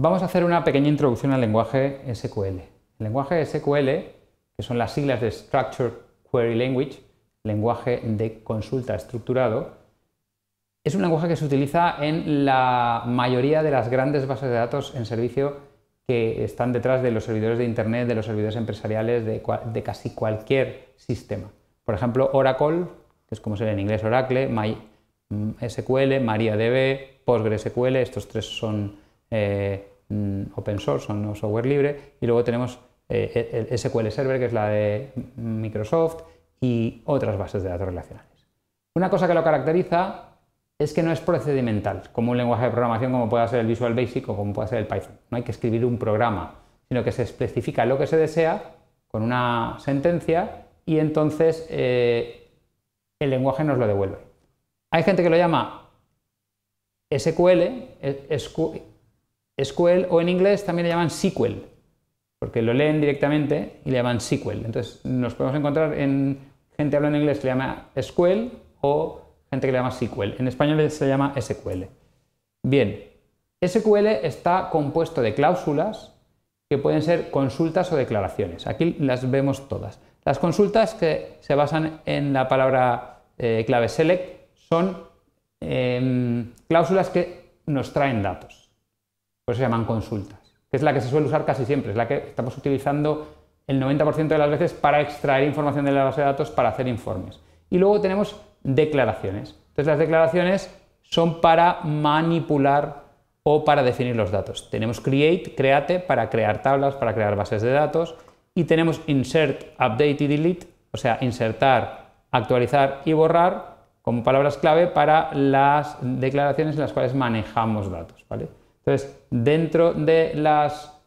Vamos a hacer una pequeña introducción al lenguaje SQL. El lenguaje SQL, que son las siglas de Structured Query Language, lenguaje de consulta estructurado, es un lenguaje que se utiliza en la mayoría de las grandes bases de datos en servicio que están detrás de los servidores de Internet, de los servidores empresariales, de, casi cualquier sistema. Por ejemplo, Oracle, que es como se lee en inglés Oracle, MySQL, mm, MariaDB, PostgreSQL, estos tres son eh, mm, open source o no software libre. Y luego tenemos eh, el SQL Server, que es la de Microsoft, y otras bases de datos relacionales. Una cosa que lo caracteriza es que no es procedimental, como un lenguaje de programación como pueda ser el Visual Basic o como pueda ser el Python. No hay que escribir un programa, sino que se especifica lo que se desea con una sentencia y entonces eh, el lenguaje nos lo devuelve. Hay gente que lo llama SQL, SQL o en inglés también le llaman SQL, porque lo leen directamente y le llaman SQL. Entonces nos podemos encontrar en gente que habla en inglés que le llama SQL o gente que le llama SQL. En español se llama SQL. Bien, SQL está compuesto de cláusulas que pueden ser consultas o declaraciones. Aquí las vemos todas. Las consultas que se basan en la palabra eh, clave select son em, cláusulas que nos traen datos por eso se llaman consultas, que es la que se suele usar casi siempre, es la que estamos utilizando el 90% de las veces para extraer información de la base de datos para hacer informes. Y luego tenemos declaraciones. Entonces las declaraciones son para manipular o para definir los datos. Tenemos create, create para crear tablas, para crear bases de datos y tenemos insert, update y delete, o sea, insertar, actualizar y borrar como palabras clave para las declaraciones en las cuales manejamos datos, ¿vale? Entonces, dentro de las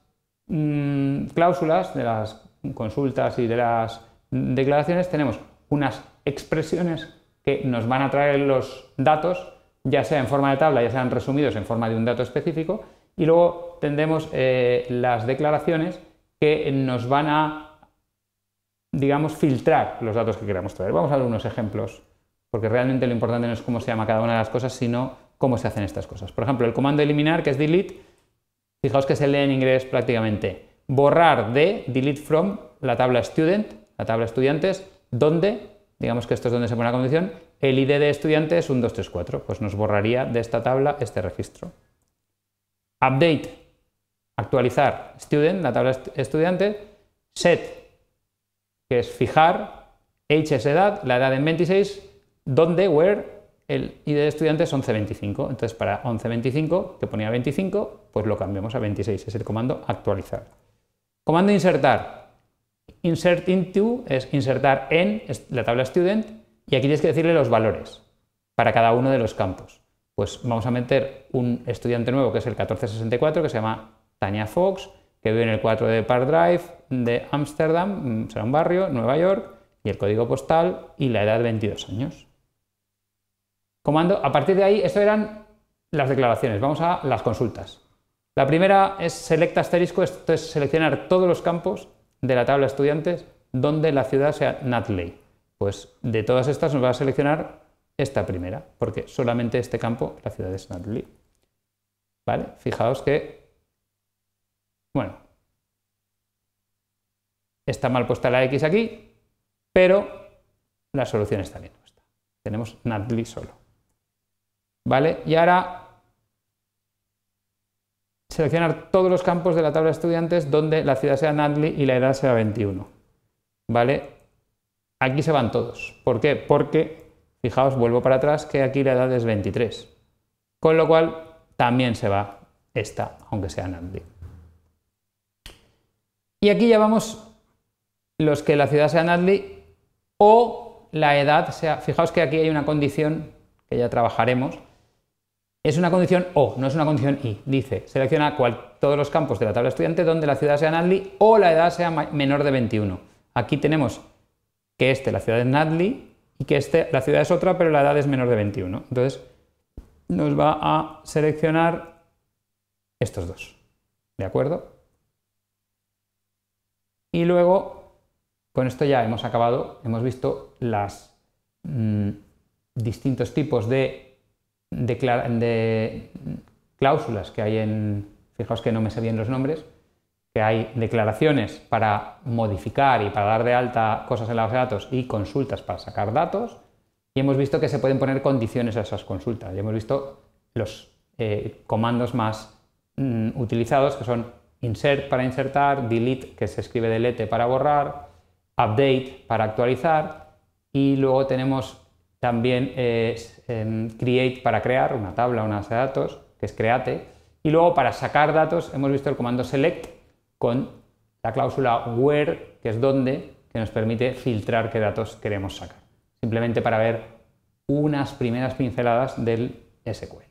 mm, cláusulas, de las consultas y de las declaraciones, tenemos unas expresiones que nos van a traer los datos, ya sea en forma de tabla, ya sean resumidos en forma de un dato específico, y luego tendremos eh, las declaraciones que nos van a, digamos, filtrar los datos que queramos traer. Vamos a ver unos ejemplos, porque realmente lo importante no es cómo se llama cada una de las cosas, sino cómo se hacen estas cosas. Por ejemplo, el comando eliminar, que es delete, fijaos que se lee en inglés prácticamente. Borrar de delete from la tabla student, la tabla estudiantes, donde, digamos que esto es donde se pone la condición, el ID de estudiante es un 234, pues nos borraría de esta tabla este registro. Update, actualizar student, la tabla estudiante, set, que es fijar, es edad, la edad en 26, donde, where, el ID de estudiante es 1125. Entonces, para 1125, que ponía 25, pues lo cambiamos a 26. Es el comando actualizar. Comando insertar. Insert into es insertar en la tabla student y aquí tienes que decirle los valores para cada uno de los campos. Pues vamos a meter un estudiante nuevo que es el 1464, que se llama Tania Fox, que vive en el 4 de Park Drive de Ámsterdam, mm, será un barrio, Nueva York, y el código postal y la edad 22 años comando. A partir de ahí, esto eran las declaraciones. Vamos a las consultas. La primera es select asterisco, esto es seleccionar todos los campos de la tabla estudiantes donde la ciudad sea Natley. Pues de todas estas nos va a seleccionar esta primera, porque solamente este campo, la ciudad es Natley. ¿Vale? Fijaos que, bueno, está mal puesta la X aquí, pero la solución está bien. Tenemos Natley solo. ¿Vale? Y ahora seleccionar todos los campos de la tabla de estudiantes donde la ciudad sea Nandli y la edad sea 21. ¿Vale? Aquí se van todos. ¿Por qué? Porque, fijaos, vuelvo para atrás, que aquí la edad es 23. Con lo cual, también se va esta, aunque sea Nandli. Y aquí ya vamos los que la ciudad sea Nandli o la edad sea... Fijaos que aquí hay una condición que ya trabajaremos, es una condición O, no es una condición I. Dice, selecciona cual, todos los campos de la tabla estudiante donde la ciudad sea Nadli o la edad sea menor de 21. Aquí tenemos que este, la ciudad es Nadli, y que este, la ciudad es otra, pero la edad es menor de 21. Entonces, nos va a seleccionar estos dos. ¿De acuerdo? Y luego, con esto ya hemos acabado, hemos visto los mm, distintos tipos de de, cláusulas que hay en, fijaos que no me sé bien los nombres, que hay declaraciones para modificar y para dar de alta cosas en la base de datos y consultas para sacar datos, y hemos visto que se pueden poner condiciones a esas consultas, y hemos visto los eh, comandos más mm, utilizados, que son insert para insertar, delete, que se escribe delete para borrar, update para actualizar, y luego tenemos también es em, create para crear una tabla, una base de datos, que es create. Y luego para sacar datos hemos visto el comando select con la cláusula where, que es donde, que nos permite filtrar qué datos queremos sacar. Simplemente para ver unas primeras pinceladas del SQL.